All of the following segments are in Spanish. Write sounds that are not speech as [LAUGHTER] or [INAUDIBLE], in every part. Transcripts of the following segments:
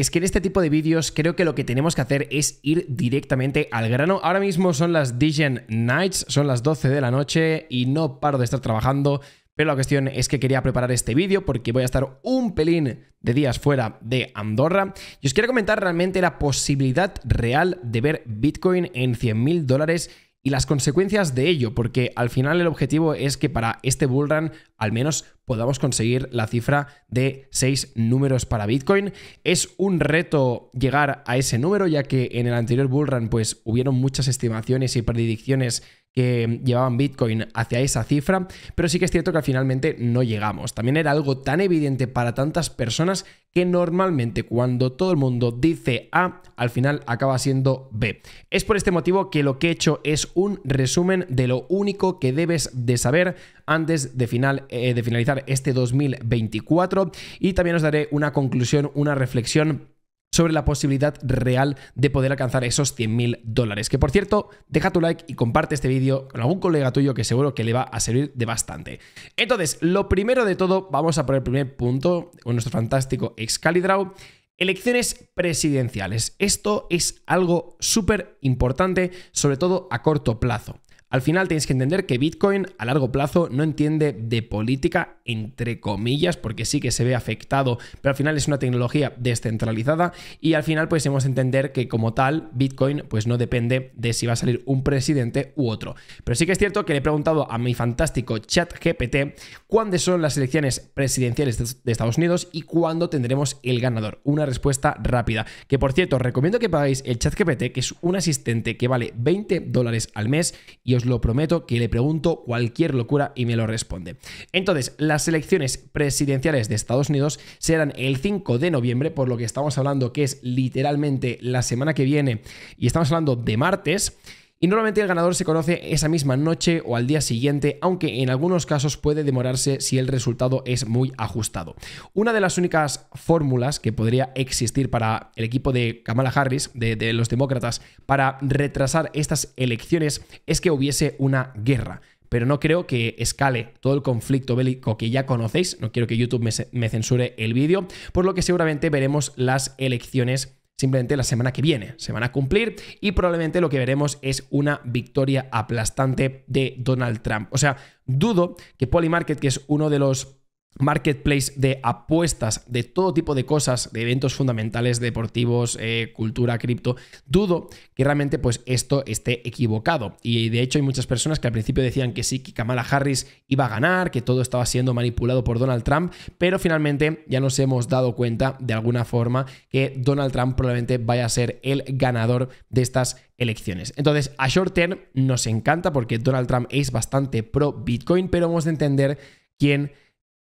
es que en este tipo de vídeos creo que lo que tenemos que hacer es ir directamente al grano. Ahora mismo son las Digen Nights, son las 12 de la noche y no paro de estar trabajando. Pero la cuestión es que quería preparar este vídeo porque voy a estar un pelín de días fuera de Andorra. Y os quiero comentar realmente la posibilidad real de ver Bitcoin en 100.000 mil dólares y las consecuencias de ello, porque al final el objetivo es que para este bullrun al menos podamos conseguir la cifra de 6 números para Bitcoin. Es un reto llegar a ese número, ya que en el anterior bullrun pues hubieron muchas estimaciones y predicciones que llevaban Bitcoin hacia esa cifra, pero sí que es cierto que finalmente no llegamos. También era algo tan evidente para tantas personas que normalmente cuando todo el mundo dice A, al final acaba siendo B. Es por este motivo que lo que he hecho es un resumen de lo único que debes de saber antes de, final, eh, de finalizar este 2024 y también os daré una conclusión, una reflexión sobre la posibilidad real de poder alcanzar esos mil dólares. Que por cierto, deja tu like y comparte este vídeo con algún colega tuyo que seguro que le va a servir de bastante. Entonces, lo primero de todo, vamos a poner el primer punto con nuestro fantástico Excalidraw. Elecciones presidenciales. Esto es algo súper importante, sobre todo a corto plazo. Al final tenéis que entender que Bitcoin a largo plazo no entiende de política, entre comillas, porque sí que se ve afectado, pero al final es una tecnología descentralizada y al final pues hemos de entender que como tal Bitcoin pues no depende de si va a salir un presidente u otro. Pero sí que es cierto que le he preguntado a mi fantástico chat GPT cuándo son las elecciones presidenciales de Estados Unidos y cuándo tendremos el ganador. Una respuesta rápida. Que por cierto, recomiendo que pagáis el chat GPT, que es un asistente que vale 20 dólares al mes y os lo prometo que le pregunto cualquier locura y me lo responde. Entonces, las elecciones presidenciales de Estados Unidos serán el 5 de noviembre, por lo que estamos hablando que es literalmente la semana que viene y estamos hablando de martes y normalmente el ganador se conoce esa misma noche o al día siguiente, aunque en algunos casos puede demorarse si el resultado es muy ajustado. Una de las únicas fórmulas que podría existir para el equipo de Kamala Harris, de, los demócratas, para retrasar estas elecciones es que hubiese una guerra pero no creo que escale todo el conflicto bélico que ya conocéis. No quiero que YouTube me, me censure el vídeo, por lo que seguramente veremos las elecciones simplemente la semana que viene. Se van a cumplir y probablemente lo que veremos es una victoria aplastante de Donald Trump. O sea, dudo que Polymarket, que es uno de los marketplace de apuestas, de todo tipo de cosas, de eventos fundamentales, deportivos, eh, cultura, cripto, dudo que realmente pues esto esté equivocado. Y de hecho hay muchas personas que al principio decían que sí, que Kamala Harris iba a ganar, que todo estaba siendo manipulado por Donald Trump, pero finalmente ya nos hemos dado cuenta de alguna forma que Donald Trump probablemente vaya a ser el ganador de estas elecciones. Entonces, a short term nos encanta porque Donald Trump es bastante pro Bitcoin, pero hemos de entender quién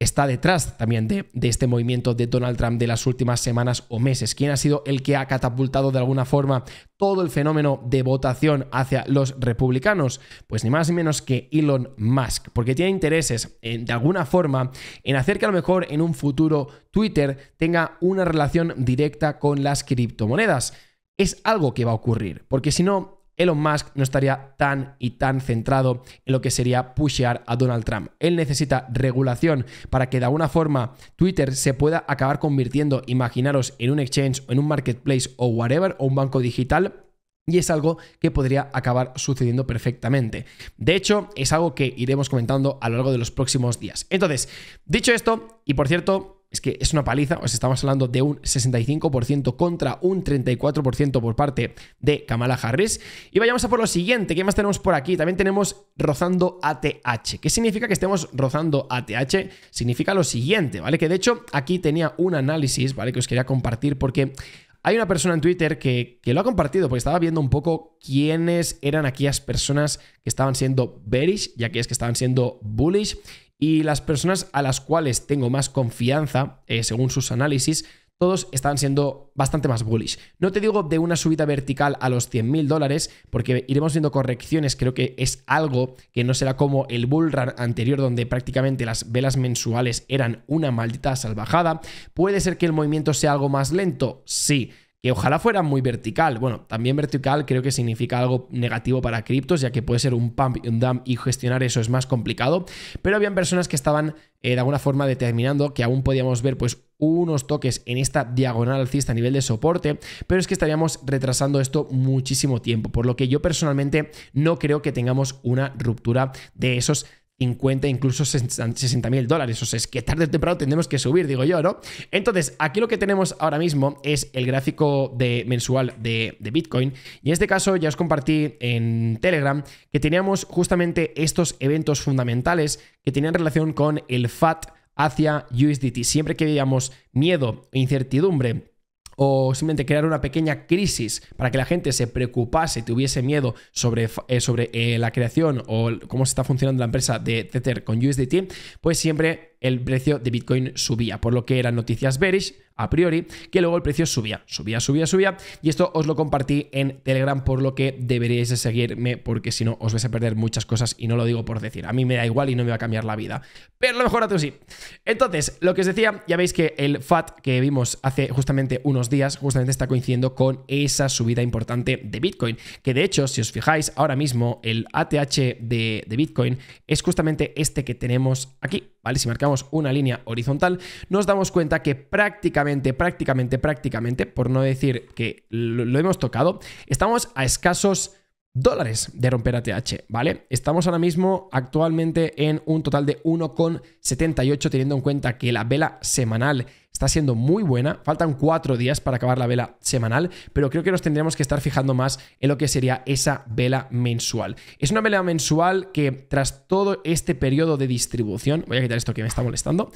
está detrás también de, este movimiento de Donald Trump de las últimas semanas o meses? ¿Quién ha sido el que ha catapultado de alguna forma todo el fenómeno de votación hacia los republicanos? Pues ni más ni menos que Elon Musk, porque tiene intereses eh, de alguna forma en hacer que a lo mejor en un futuro Twitter tenga una relación directa con las criptomonedas. Es algo que va a ocurrir, porque si no, Elon Musk no estaría tan y tan centrado en lo que sería pushear a Donald Trump. Él necesita regulación para que de alguna forma Twitter se pueda acabar convirtiendo, imaginaros, en un exchange o en un marketplace o whatever, o un banco digital y es algo que podría acabar sucediendo perfectamente. De hecho, es algo que iremos comentando a lo largo de los próximos días. Entonces, dicho esto, y por cierto, es que es una paliza, os estamos hablando de un 65% contra un 34% por parte de Kamala Harris. Y vayamos a por lo siguiente, ¿qué más tenemos por aquí? También tenemos rozando ATH. ¿Qué significa que estemos rozando ATH? Significa lo siguiente, ¿vale? Que de hecho aquí tenía un análisis, ¿vale? Que os quería compartir porque hay una persona en Twitter que, que, lo ha compartido, porque estaba viendo un poco quiénes eran aquellas personas que estaban siendo bearish y aquellas que estaban siendo bullish. Y las personas a las cuales tengo más confianza, eh, según sus análisis, todos están siendo bastante más bullish. No te digo de una subida vertical a los 100.000 dólares, porque iremos viendo correcciones, creo que es algo que no será como el bull run anterior, donde prácticamente las velas mensuales eran una maldita salvajada. ¿Puede ser que el movimiento sea algo más lento? Sí que ojalá fuera muy vertical. Bueno, también vertical creo que significa algo negativo para criptos, ya que puede ser un pump y un dump y gestionar eso es más complicado. Pero habían personas que estaban eh, de alguna forma determinando que aún podíamos ver pues unos toques en esta diagonal alcista a nivel de soporte, pero es que estaríamos retrasando esto muchísimo tiempo, por lo que yo personalmente no creo que tengamos una ruptura de esos 50, incluso 60 mil dólares. O sea, es que tarde o temprano tendremos que subir, digo yo, ¿no? Entonces, aquí lo que tenemos ahora mismo es el gráfico de, mensual de, de Bitcoin. Y en este caso ya os compartí en Telegram que teníamos justamente estos eventos fundamentales que tenían relación con el FAT hacia USDT. Siempre que veíamos miedo e incertidumbre o simplemente crear una pequeña crisis para que la gente se preocupase, tuviese miedo sobre, eh, sobre eh, la creación o cómo se está funcionando la empresa de Tether con USDT, pues siempre el precio de Bitcoin subía, por lo que eran noticias bearish a priori, que luego el precio subía, subía, subía, subía. Y esto os lo compartí en Telegram, por lo que deberíais seguirme, porque si no os vais a perder muchas cosas y no lo digo por decir. A mí me da igual y no me va a cambiar la vida. Pero lo mejor a tú sí. Entonces, lo que os decía, ya veis que el FAT que vimos hace justamente unos días, justamente está coincidiendo con esa subida importante de Bitcoin. Que de hecho, si os fijáis, ahora mismo el ATH de Bitcoin es justamente este que tenemos aquí ¿vale? Si marcamos una línea horizontal, nos damos cuenta que prácticamente, prácticamente, prácticamente, por no decir que lo hemos tocado, estamos a escasos dólares de romper ATH, ¿vale? Estamos ahora mismo actualmente en un total de 1,78 teniendo en cuenta que la vela semanal está siendo muy buena, faltan cuatro días para acabar la vela semanal, pero creo que nos tendríamos que estar fijando más en lo que sería esa vela mensual. Es una vela mensual que tras todo este periodo de distribución, voy a quitar esto que me está molestando,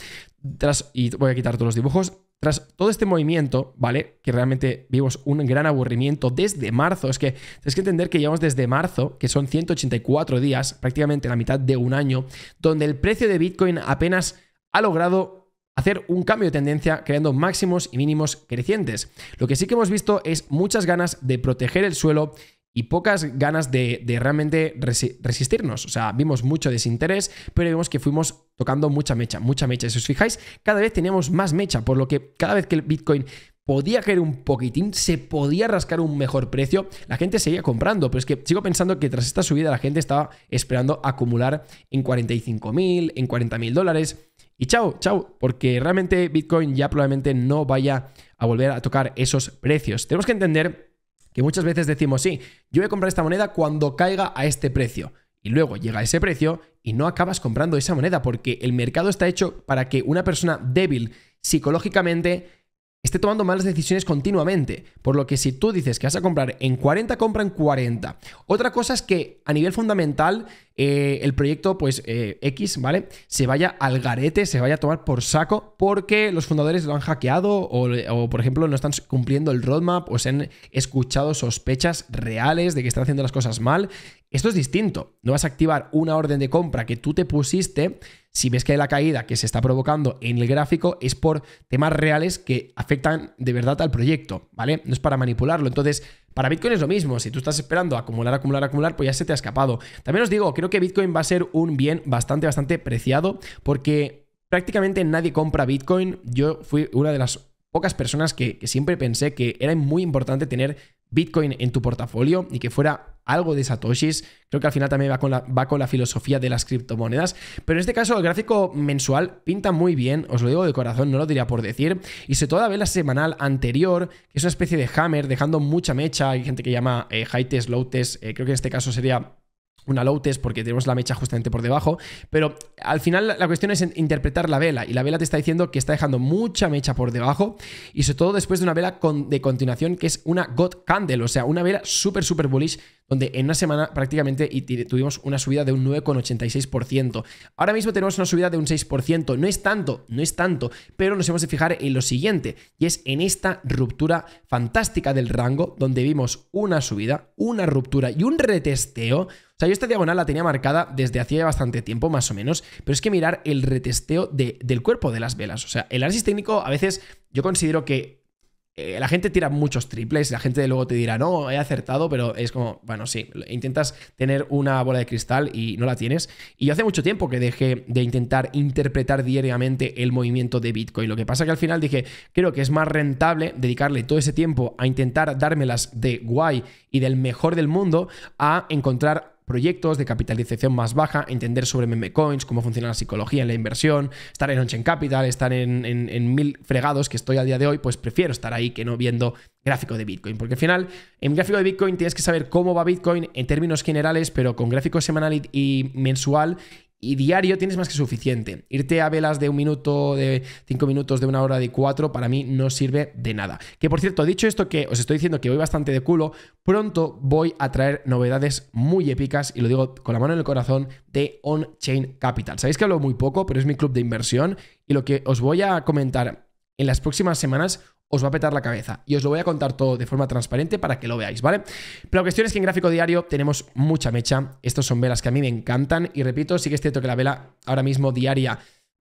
y voy a quitar todos los dibujos, tras todo este movimiento, ¿vale? Que realmente vimos un gran aburrimiento desde marzo. Es que tienes que entender que llevamos desde marzo, que son 184 días, prácticamente la mitad de un año, donde el precio de Bitcoin apenas ha logrado hacer un cambio de tendencia creando máximos y mínimos crecientes. Lo que sí que hemos visto es muchas ganas de proteger el suelo y pocas ganas de, realmente resistirnos. O sea, vimos mucho desinterés, pero vimos que fuimos tocando mucha mecha, mucha mecha. Si os fijáis, cada vez teníamos más mecha, por lo que cada vez que el Bitcoin podía caer un poquitín, se podía rascar un mejor precio, la gente seguía comprando, pero es que sigo pensando que tras esta subida la gente estaba esperando acumular en 45.000, en 40.000 dólares. Y chao, chao, porque realmente Bitcoin ya probablemente no vaya a volver a tocar esos precios. Tenemos que entender que muchas veces decimos, sí, yo voy a comprar esta moneda cuando caiga a este precio. Y luego llega ese precio y no acabas comprando esa moneda porque el mercado está hecho para que una persona débil psicológicamente esté tomando malas decisiones continuamente. Por lo que si tú dices que vas a comprar en 40, compra en 40. Otra cosa es que a nivel fundamental eh, el proyecto pues eh, X, ¿vale? Se vaya al garete, se vaya a tomar por saco porque los fundadores lo han hackeado o, por ejemplo no están cumpliendo el roadmap o se han escuchado sospechas reales de que están haciendo las cosas mal. Esto es distinto. No vas a activar una orden de compra que tú te pusiste si ves que hay la caída que se está provocando en el gráfico, es por temas reales que afectan de verdad al proyecto, ¿vale? No es para manipularlo. Entonces, para Bitcoin es lo mismo. Si tú estás esperando acumular, acumular, acumular, pues ya se te ha escapado. También os digo, creo que Bitcoin va a ser un bien bastante, bastante preciado porque prácticamente nadie compra Bitcoin. Yo fui una de las pocas personas que, siempre pensé que era muy importante tener Bitcoin en tu portafolio y que fuera algo de Satoshis. Creo que al final también va con, la, va con la filosofía de las criptomonedas. Pero en este caso, el gráfico mensual pinta muy bien, os lo digo de corazón, no lo diría por decir. Y sobre todo la vela semanal anterior, que es una especie de hammer, dejando mucha mecha. Hay gente que llama eh, high test, low test. Eh, creo que en este caso sería una low test porque tenemos la mecha justamente por debajo, pero al final la cuestión es interpretar la vela y la vela te está diciendo que está dejando mucha mecha por debajo y sobre todo después de una vela de continuación que es una God Candle, o sea, una vela súper súper bullish donde en una semana prácticamente tuvimos una subida de un 9,86%. Ahora mismo tenemos una subida de un 6%. No es tanto, no es tanto, pero nos hemos de fijar en lo siguiente, y es en esta ruptura fantástica del rango, donde vimos una subida, una ruptura y un retesteo. O sea, yo esta diagonal la tenía marcada desde hacía bastante tiempo, más o menos, pero es que mirar el retesteo de, del cuerpo de las velas. O sea, el análisis técnico a veces yo considero que eh, la gente tira muchos triples, la gente luego te dirá, no, he acertado, pero es como, bueno, sí, intentas tener una bola de cristal y no la tienes. Y yo hace mucho tiempo que dejé de intentar interpretar diariamente el movimiento de Bitcoin. Lo que pasa que al final dije, creo que es más rentable dedicarle todo ese tiempo a intentar dármelas de guay y del mejor del mundo a encontrar proyectos de capitalización más baja, entender sobre meme coins, cómo funciona la psicología en la inversión, estar en en Capital, estar en, en, mil fregados que estoy a día de hoy, pues prefiero estar ahí que no viendo gráfico de Bitcoin, porque al final en gráfico de Bitcoin tienes que saber cómo va Bitcoin en términos generales, pero con gráfico semanal y mensual y diario tienes más que suficiente. Irte a velas de un minuto, de cinco minutos, de una hora, de cuatro, para mí no sirve de nada. Que por cierto, dicho esto que os estoy diciendo que voy bastante de culo, pronto voy a traer novedades muy épicas, y lo digo con la mano en el corazón, de On-Chain Capital. Sabéis que hablo muy poco, pero es mi club de inversión, y lo que os voy a comentar en las próximas semanas os va a petar la cabeza. Y os lo voy a contar todo de forma transparente para que lo veáis, ¿vale? Pero la cuestión es que en gráfico diario tenemos mucha mecha. Estas son velas que a mí me encantan. Y repito, sí que es cierto que la vela ahora mismo diaria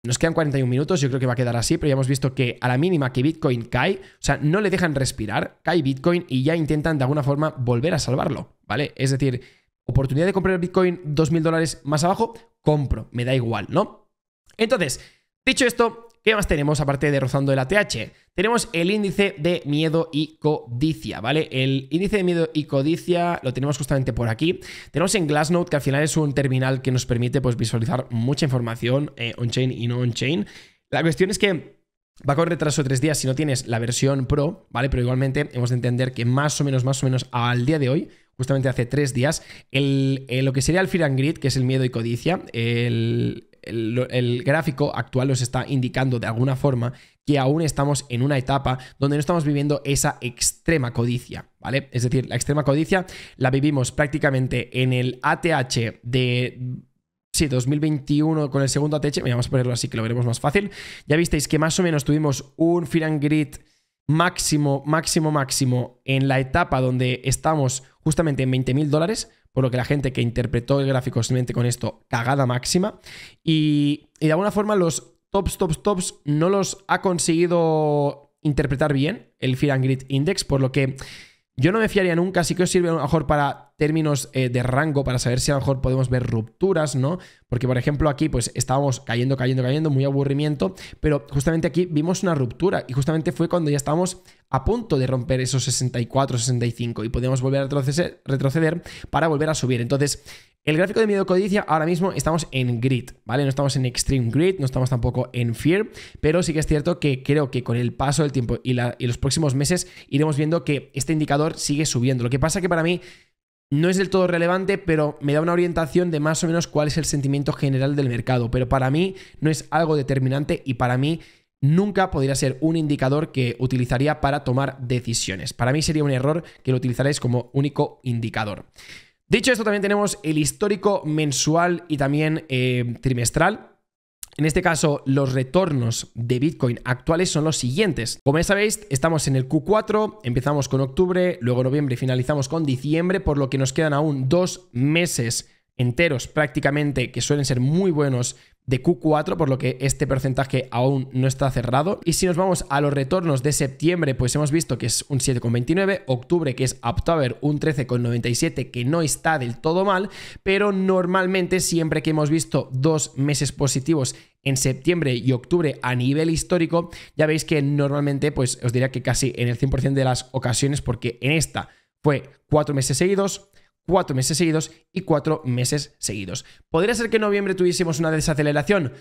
nos quedan 41 minutos, yo creo que va a quedar así, pero ya hemos visto que a la mínima que Bitcoin cae, o sea, no le dejan respirar, cae Bitcoin y ya intentan de alguna forma volver a salvarlo, ¿vale? Es decir, oportunidad de comprar Bitcoin 2.000 dólares más abajo, compro, me da igual, ¿no? Entonces, dicho esto, ¿Qué más tenemos aparte de rozando el ATH? Tenemos el índice de miedo y codicia, ¿vale? El índice de miedo y codicia lo tenemos justamente por aquí. Tenemos en Glassnode, que al final es un terminal que nos permite pues, visualizar mucha información eh, on-chain y no on-chain. La cuestión es que Va a con retraso tres días si no tienes la versión Pro, ¿vale? Pero igualmente hemos de entender que más o menos, más o menos al día de hoy, justamente hace tres días, eh, lo que sería el Fear and Greed, que es el miedo y codicia, el, el, gráfico actual nos está indicando de alguna forma que aún estamos en una etapa donde no estamos viviendo esa extrema codicia, ¿vale? Es decir, la extrema codicia la vivimos prácticamente en el ATH de... Sí, 2021 con el segundo ATH, vamos a ponerlo así que lo veremos más fácil. Ya visteis que más o menos tuvimos un Fear and máximo, máximo, máximo en la etapa donde estamos justamente en 20 mil dólares, por lo que la gente que interpretó el gráfico se con esto, cagada máxima. Y, y de alguna forma los tops, tops, tops no los ha conseguido interpretar bien el Fear and Grid Index, por lo que yo no me fiaría nunca, así que os sirve a lo mejor para términos eh, de rango, para saber si a lo mejor podemos ver rupturas, ¿no? Porque, por ejemplo, aquí pues estábamos cayendo, cayendo, cayendo, muy aburrimiento, pero justamente aquí vimos una ruptura y justamente fue cuando ya estábamos a punto de romper esos 64, 65 y podemos volver a retroceder para volver a subir. Entonces, el gráfico de miedo codicia ahora mismo estamos en grid, ¿vale? No estamos en extreme grid, no estamos tampoco en fear, pero sí que es cierto que creo que con el paso del tiempo y, los próximos meses iremos viendo que este indicador sigue subiendo. Lo que pasa que para mí no es del todo relevante, pero me da una orientación de más o menos cuál es el sentimiento general del mercado, pero para mí no es algo determinante y para mí nunca podría ser un indicador que utilizaría para tomar decisiones. Para mí sería un error que lo utilizarais como único indicador. Dicho esto, también tenemos el histórico mensual y también eh, trimestral. En este caso, los retornos de Bitcoin actuales son los siguientes. Como ya sabéis, estamos en el Q4, empezamos con octubre, luego noviembre y finalizamos con diciembre, por lo que nos quedan aún dos meses enteros prácticamente que suelen ser muy buenos de Q4, por lo que este porcentaje aún no está cerrado. Y si nos vamos a los retornos de septiembre, pues hemos visto que es un 7,29, octubre que es ver un 13,97, que no está del todo mal, pero normalmente siempre que hemos visto dos meses positivos en septiembre y octubre a nivel histórico, ya veis que normalmente, pues os diría que casi en el 100% de las ocasiones, porque en esta fue cuatro meses seguidos, cuatro meses seguidos y cuatro meses seguidos. ¿Podría ser que en noviembre tuviésemos una desaceleración?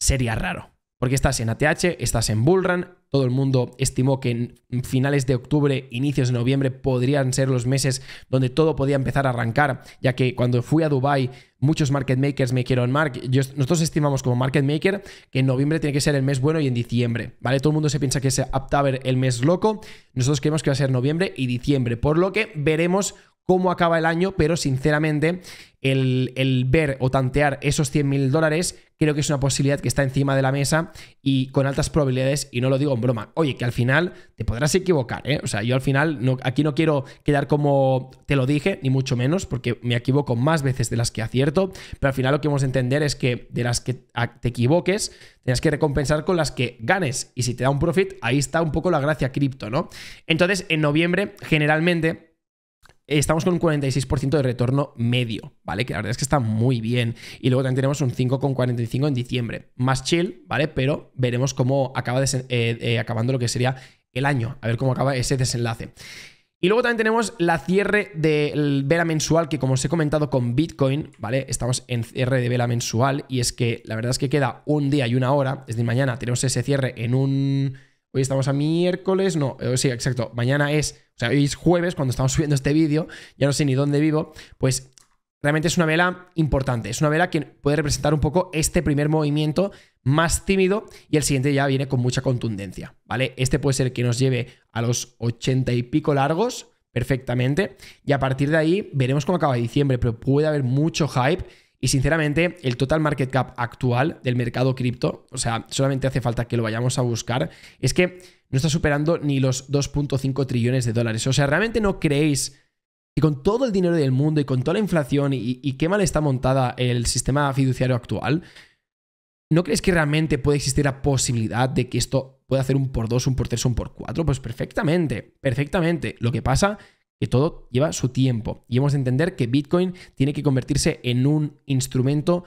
Sería raro. Porque estás en ATH, estás en Bullrun, todo el mundo estimó que en finales de octubre, inicios de noviembre podrían ser los meses donde todo podía empezar a arrancar, ya que cuando fui a Dubai muchos market makers me dijeron, Mark, nosotros estimamos como market maker que en noviembre tiene que ser el mes bueno y en diciembre, ¿vale? Todo el mundo se piensa que es Aptaver el mes loco, nosotros creemos que va a ser noviembre y diciembre, por lo que veremos cómo acaba el año, pero sinceramente el, ver o tantear esos 100 mil dólares creo que es una posibilidad que está encima de la mesa y con altas probabilidades, y no lo digo en broma, oye, que al final te podrás equivocar, ¿eh? O sea, yo al final aquí no quiero quedar como te lo dije, ni mucho menos, porque me equivoco más veces de las que acierto, pero al final lo que hemos de entender es que de las que te equivoques, tienes que recompensar con las que ganes, y si te da un profit, ahí está un poco la gracia cripto, ¿no? Entonces, en noviembre, generalmente estamos con un 46% de retorno medio, ¿vale? Que la verdad es que está muy bien. Y luego también tenemos un 5,45 en diciembre. Más chill, ¿vale? Pero veremos cómo acaba eh, eh, acabando lo que sería el año, a ver cómo acaba ese desenlace. Y luego también tenemos la cierre de vela mensual, que como os he comentado con Bitcoin, ¿vale? Estamos en cierre de vela mensual y es que la verdad es que queda un día y una hora, es de mañana tenemos ese cierre en un Hoy estamos a miércoles, no, eh, sí, exacto. Mañana es, o sea, hoy es jueves cuando estamos [LAUGHS] subiendo este vídeo, ya no sé ni dónde vivo. Pues realmente es una vela importante. Es una vela que puede representar un poco este primer movimiento más tímido y el siguiente ya viene con mucha contundencia, ¿vale? Este puede ser el que nos lleve a los ochenta y pico largos perfectamente y a partir de ahí veremos cómo acaba diciembre, pero puede haber mucho hype y sinceramente, el total market cap actual del mercado cripto, o sea, solamente hace falta que lo vayamos a buscar, es que no está superando ni los 2.5 trillones de dólares. O sea, ¿realmente no creéis que con todo el dinero del mundo y con toda la inflación y, qué mal está montada el sistema fiduciario actual, ¿no creéis que realmente puede existir la posibilidad de que esto pueda hacer un por 2, un por 3, un por 4? Pues perfectamente, perfectamente. Lo que pasa que todo lleva su tiempo. Y hemos de entender que Bitcoin tiene que convertirse en un instrumento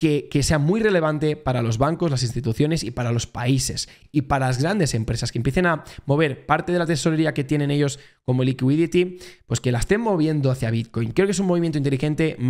que, sea muy relevante para los bancos, las instituciones y para los países y para las grandes empresas que empiecen a mover parte de la tesorería que tienen ellos como liquidity, pues que la estén moviendo hacia Bitcoin. Creo que es un movimiento inteligente, y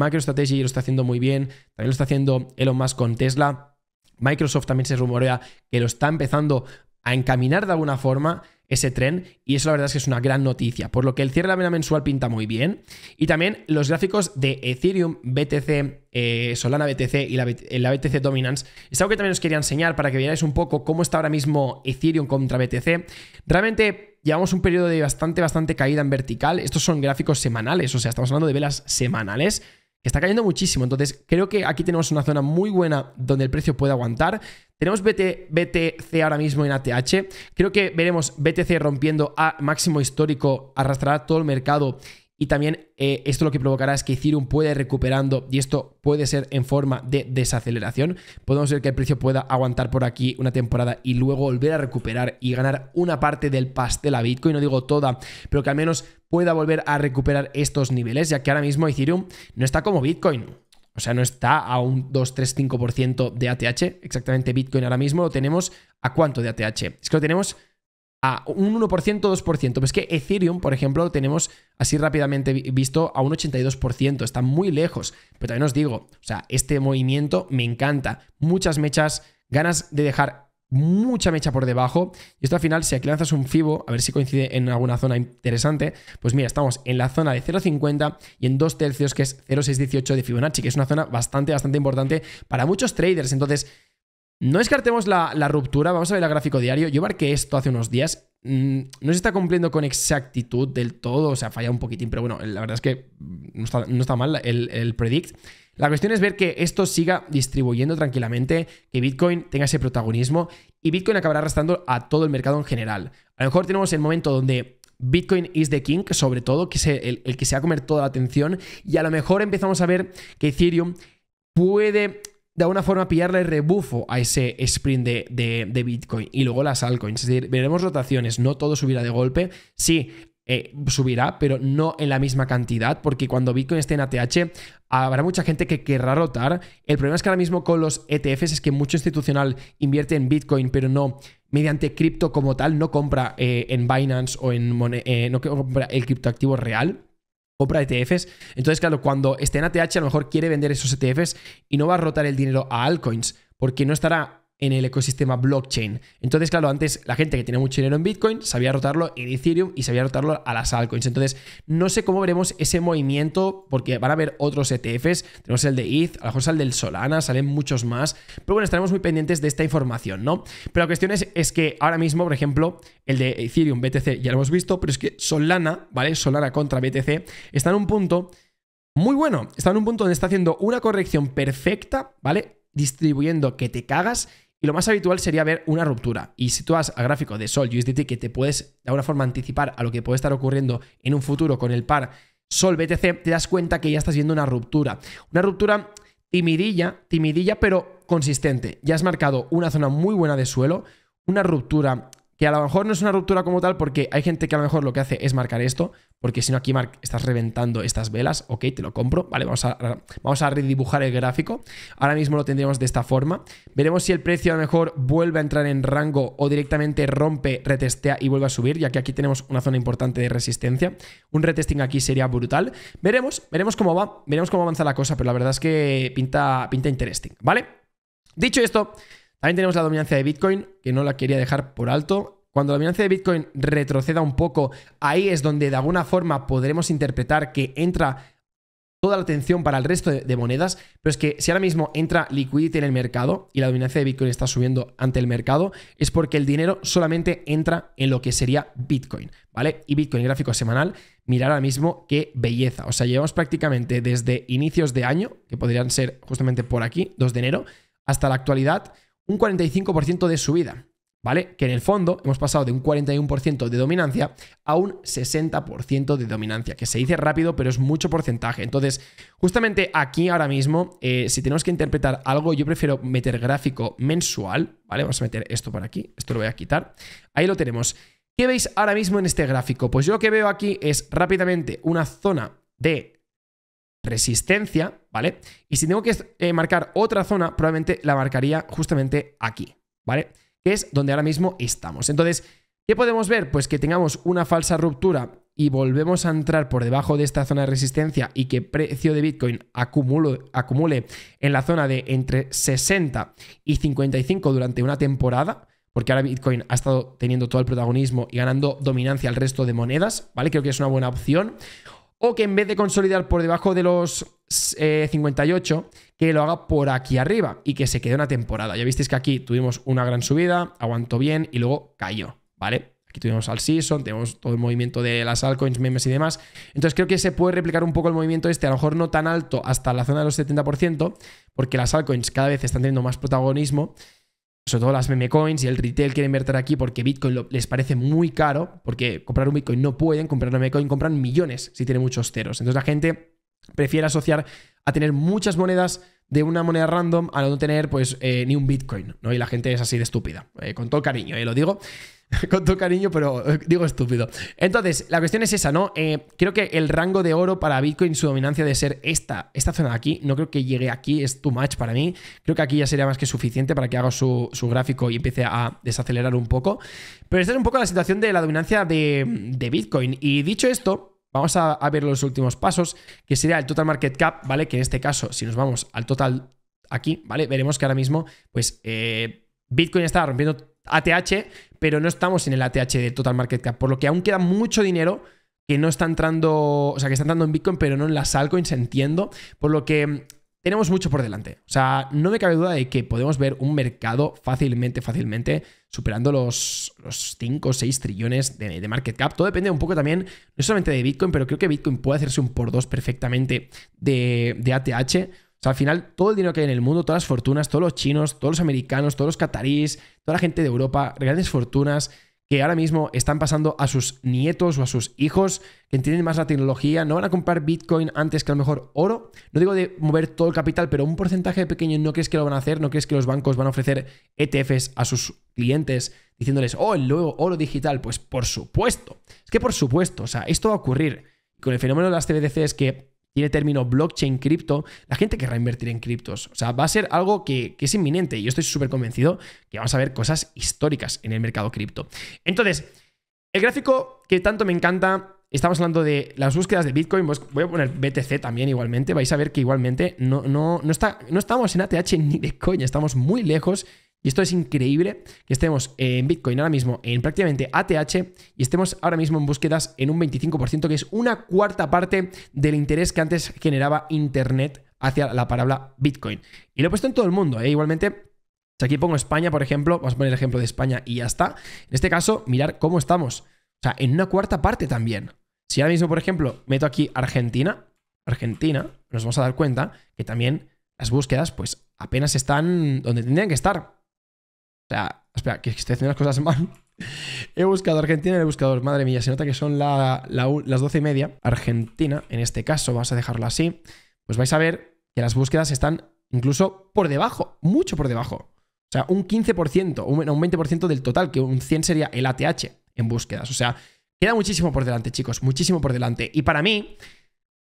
lo está haciendo muy bien, también lo está haciendo Elon Musk con Tesla, Microsoft también se rumorea que lo está empezando a encaminar de alguna forma ese tren y eso la verdad es que es una gran noticia, por lo que el cierre de la vena mensual pinta muy bien y también los gráficos de Ethereum, BTC, eh, Solana BTC y la, BTC eh, Dominance es algo que también os quería enseñar para que veáis un poco cómo está ahora mismo Ethereum contra BTC. Realmente llevamos un periodo de bastante, bastante caída en vertical, estos son gráficos semanales, o sea, estamos hablando de velas semanales Está cayendo muchísimo, entonces creo que aquí tenemos una zona muy buena donde el precio puede aguantar. Tenemos BTC ahora mismo en ATH. Creo que veremos BTC rompiendo a máximo histórico, arrastrará todo el mercado y también eh, esto lo que provocará es que Ethereum puede ir recuperando y esto puede ser en forma de desaceleración. Podemos ver que el precio pueda aguantar por aquí una temporada y luego volver a recuperar y ganar una parte del pastel a Bitcoin, no digo toda, pero que al menos pueda volver a recuperar estos niveles, ya que ahora mismo Ethereum no está como Bitcoin. O sea, no está a un 2-3-5% de ATH. Exactamente Bitcoin ahora mismo lo tenemos a cuánto de ATH. Es que lo tenemos a un 1%, 2%. pues que Ethereum, por ejemplo, lo tenemos así rápidamente visto a un 82%, está muy lejos. Pero también os digo, o sea, este movimiento me encanta. Muchas mechas, ganas de dejar mucha mecha por debajo. Y esto al final, si aquí lanzas un FIBO, a ver si coincide en alguna zona interesante, pues mira, estamos en la zona de 0,50 y en 2 tercios, que es 0,618 de Fibonacci, que es una zona bastante, bastante importante para muchos traders. Entonces, no descartemos la, ruptura, vamos a ver el gráfico diario. Yo marqué esto hace unos días. Mm, no se está cumpliendo con exactitud del todo, o sea, falla un poquitín, pero bueno, la verdad es que no está, mal el, predict. La cuestión es ver que esto siga distribuyendo tranquilamente, que Bitcoin tenga ese protagonismo y Bitcoin acabará arrastrando a todo el mercado en general. A lo mejor tenemos el momento donde Bitcoin is the king, sobre todo, que es el que se va a comer toda la atención, y a lo mejor empezamos a ver que Ethereum puede de alguna forma pillarle rebufo a ese sprint de, Bitcoin y luego las altcoins. Es decir, veremos rotaciones, no todo subirá de golpe. Sí, eh, subirá, pero no en la misma cantidad, porque cuando Bitcoin esté en ATH habrá mucha gente que querrá rotar. El problema es que ahora mismo con los ETFs es que mucho institucional invierte en Bitcoin, pero no mediante cripto como tal, no compra eh, en Binance o en, eh, no compra el criptoactivo real compra ETFs. E Entonces, claro, cuando esté en ATH, a lo mejor quiere vender esos ETFs y no va a rotar el dinero a altcoins, porque no estará en el ecosistema blockchain. Entonces, claro, antes la gente que tenía mucho dinero en Bitcoin sabía rotarlo en Ethereum y sabía rotarlo a las altcoins. Entonces, no sé cómo veremos ese movimiento porque van a haber otros ETFs. Tenemos el de ETH, a lo mejor sale el del Solana, salen muchos más. Pero bueno, estaremos muy pendientes de esta información, ¿no? Pero la cuestión es que ahora mismo, por ejemplo, el de Ethereum, BTC, ya lo hemos visto, pero es que Solana, ¿vale? Solana contra BTC, está en un punto muy bueno. Está en un punto donde está haciendo una corrección perfecta, ¿vale? Distribuyendo que te cagas y lo más habitual sería ver una ruptura. Y si tú vas a gráfico de Sol USDT que te puedes de alguna forma anticipar a lo que puede estar ocurriendo en un futuro con el par Sol BTC, te das cuenta que ya estás viendo una ruptura. Una ruptura timidilla, timidilla pero consistente. Ya has marcado una zona muy buena de suelo, una ruptura que a lo mejor no es una ruptura como tal, porque hay gente que a lo mejor lo que hace es marcar esto, porque si no aquí estás reventando estas velas, ok, te lo compro, vale, vamos a, vamos a redibujar el gráfico, ahora mismo lo tendríamos de esta forma, veremos si el precio a lo mejor vuelve a entrar en rango o directamente rompe, retestea y vuelve a subir, ya que aquí tenemos una zona importante de resistencia, un retesting aquí sería brutal, veremos, veremos cómo va, veremos cómo avanza la cosa, pero la verdad es que pinta, pinta interesting, ¿vale? Dicho esto... También tenemos la dominancia de Bitcoin, que no la quería dejar por alto. Cuando la dominancia de Bitcoin retroceda un poco, ahí es donde de alguna forma podremos interpretar que entra toda la atención para el resto de, monedas, pero es que si ahora mismo entra liquidity en el mercado y la dominancia de Bitcoin está subiendo ante el mercado, es porque el dinero solamente entra en lo que sería Bitcoin, ¿vale? Y Bitcoin gráfico semanal, mirar ahora mismo qué belleza. O sea, llevamos prácticamente desde inicios de año, que podrían ser justamente por aquí, 2 de enero, hasta la actualidad, un 45% de subida, ¿vale? Que en el fondo hemos pasado de un 41% de dominancia a un 60% de dominancia, que se dice rápido, pero es mucho porcentaje. Entonces, justamente aquí ahora mismo, eh, si tenemos que interpretar algo, yo prefiero meter gráfico mensual, ¿vale? Vamos a meter esto por aquí, esto lo voy a quitar. Ahí lo tenemos. ¿Qué veis ahora mismo en este gráfico? Pues yo lo que veo aquí es rápidamente una zona de resistencia, ¿vale? Y si tengo que eh, marcar otra zona, probablemente la marcaría justamente aquí, ¿vale? Que es donde ahora mismo estamos. Entonces, ¿qué podemos ver? Pues que tengamos una falsa ruptura y volvemos a entrar por debajo de esta zona de resistencia y que precio de Bitcoin acumule en la zona de entre 60 y 55 durante una temporada, porque ahora Bitcoin ha estado teniendo todo el protagonismo y ganando dominancia al resto de monedas, ¿vale? Creo que es una buena opción o que en vez de consolidar por debajo de los 58, eh, que lo haga por aquí arriba y que se quede una temporada. Ya visteis que aquí tuvimos una gran subida, aguantó bien y luego cayó, ¿vale? Aquí tuvimos al Season, tenemos todo el movimiento de las altcoins, memes y demás. Entonces creo que se puede replicar un poco el movimiento este, a lo mejor no tan alto hasta la zona de los 70%, porque las altcoins cada vez están teniendo más protagonismo sobre todo las meme coins y el retail quiere invertir aquí porque Bitcoin les parece muy caro, porque comprar un Bitcoin no pueden, comprar una memecoin compran millones si tiene muchos ceros. Entonces la gente prefiere asociar a tener muchas monedas de una moneda random a no tener pues eh, ni un Bitcoin, ¿no? Y la gente es así de estúpida, eh, con todo cariño, y eh, lo digo. [LAUGHS] con tu cariño, pero eh, digo estúpido. Entonces, la cuestión es esa, ¿no? Eh, creo que el rango de oro para Bitcoin, su dominancia de ser esta, esta zona de aquí, no creo que llegue aquí, es too much para mí. Creo que aquí ya sería más que suficiente para que haga su, gráfico y empiece a desacelerar un poco. Pero esta es un poco la situación de la dominancia de, Bitcoin. Y dicho esto, Vamos a, ver los últimos pasos, que sería el total market cap, ¿vale? Que en este caso, si nos vamos al total aquí, ¿vale? Veremos que ahora mismo, pues eh, Bitcoin está rompiendo ATH, pero no estamos en el ATH de Total Market Cap, por lo que aún queda mucho dinero que no está entrando, o sea, que está entrando en Bitcoin, pero no en las altcoins, entiendo, por lo que mm, tenemos mucho por delante. O sea, no me cabe duda de que podemos ver un mercado fácilmente, fácilmente superando los, los 5 o 6 trillones de, market cap. Todo depende un poco también, no solamente de Bitcoin, pero creo que Bitcoin puede hacerse un por dos perfectamente de, de ATH sea, al final, todo el dinero que hay en el mundo, todas las fortunas, todos los chinos, todos los americanos, todos los catarís, toda la gente de Europa, grandes fortunas que ahora mismo están pasando a sus nietos o a sus hijos que entienden más la tecnología, no van a comprar Bitcoin antes que a lo mejor oro. No digo de mover todo el capital, pero un porcentaje pequeño no crees que lo van a hacer, no crees que los bancos van a ofrecer ETFs a sus clientes diciéndoles, oh, el oro digital. Pues por supuesto, es que por supuesto, o sea, esto va a ocurrir. Con el fenómeno de las CBDCs que tiene término blockchain cripto, la gente querrá invertir en criptos. O sea, va a ser algo que, es inminente. Y yo estoy súper convencido que vamos a ver cosas históricas en el mercado cripto. Entonces, el gráfico que tanto me encanta, estamos hablando de las búsquedas de Bitcoin. Pues voy a poner BTC también igualmente. Vais a ver que igualmente no, no, no, está, no estamos en ATH ni de coña, estamos muy lejos y esto es increíble que estemos en Bitcoin ahora mismo en prácticamente ATH y estemos ahora mismo en búsquedas en un 25%, que es una cuarta parte del interés que antes generaba Internet hacia la palabra Bitcoin. Y lo he puesto en todo el mundo, ¿eh? igualmente si aquí pongo España, por ejemplo, vamos a poner el ejemplo de España y ya está. En este caso, mirar cómo estamos. O sea, en una cuarta parte también. Si ahora mismo, por ejemplo, meto aquí Argentina, Argentina, nos vamos a dar cuenta que también las búsquedas, pues apenas están donde tendrían que estar sea, espera, que estoy haciendo las cosas [LAUGHS] mal. He buscado Argentina en el buscador. Madre mía, se nota que son la, las 12 y media. Argentina, en este caso, vamos a dejarlo así. Pues vais a ver que las búsquedas están incluso por debajo, mucho por debajo. O sea, un 15%, un, un 20% del total, que un 100 sería el ATH en búsquedas. O sea, queda muchísimo por delante, chicos, muchísimo por delante. Y para mí,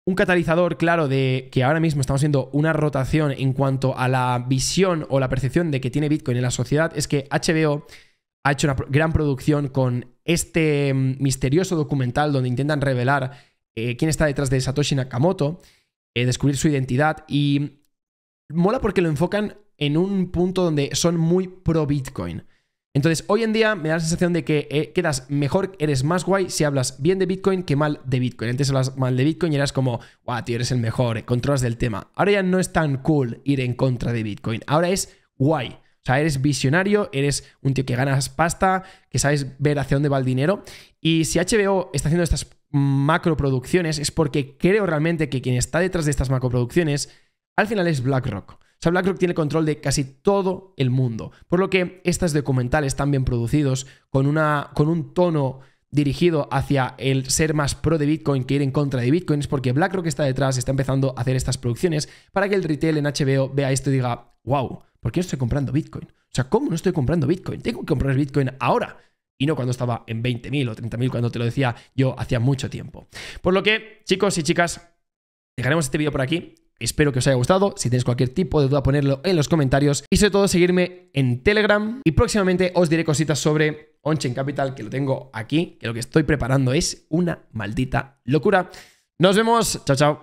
un catalizador claro de que ahora mismo estamos viendo una rotación en cuanto a la visión o la percepción de que tiene Bitcoin en la sociedad es que HBO ha hecho una gran producción con este mm, misterioso documental donde intentan revelar eh, quién está detrás de Satoshi Nakamoto, eh, descubrir su identidad y mola porque lo enfocan en un punto donde son muy pro Bitcoin. Entonces, hoy en día me da la sensación de que eh, quedas mejor, eres más guay si hablas bien de Bitcoin que mal de Bitcoin. Antes hablas mal de Bitcoin y eras como, guau, tío, eres el mejor, eh, controlas del tema. Ahora ya no es tan cool ir en contra de Bitcoin. Ahora es guay. O sea, eres visionario, eres un tío que ganas pasta, que sabes ver hacia dónde va el dinero. Y si HBO está haciendo estas macroproducciones es porque creo realmente que quien está detrás de estas macroproducciones al final es BlackRock. O sea, BlackRock tiene control de casi todo el mundo. Por lo que estas documentales están bien producidos, con, una, con un tono dirigido hacia el ser más pro de Bitcoin que ir en contra de Bitcoin, es porque BlackRock está detrás, está empezando a hacer estas producciones para que el retail en HBO vea esto y diga, wow, ¿por qué no estoy comprando Bitcoin? O sea, ¿cómo no estoy comprando Bitcoin? Tengo que comprar Bitcoin ahora. Y no cuando estaba en 20.000 o 30.000, cuando te lo decía yo hacía mucho tiempo. Por lo que, chicos y chicas, dejaremos este vídeo por aquí. Espero que os haya gustado. Si tenéis cualquier tipo de duda, ponerlo en los comentarios. Y sobre todo, seguirme en Telegram. Y próximamente os diré cositas sobre Onchain Capital, que lo tengo aquí, que lo que estoy preparando es una maldita locura. Nos vemos. Chao, chao.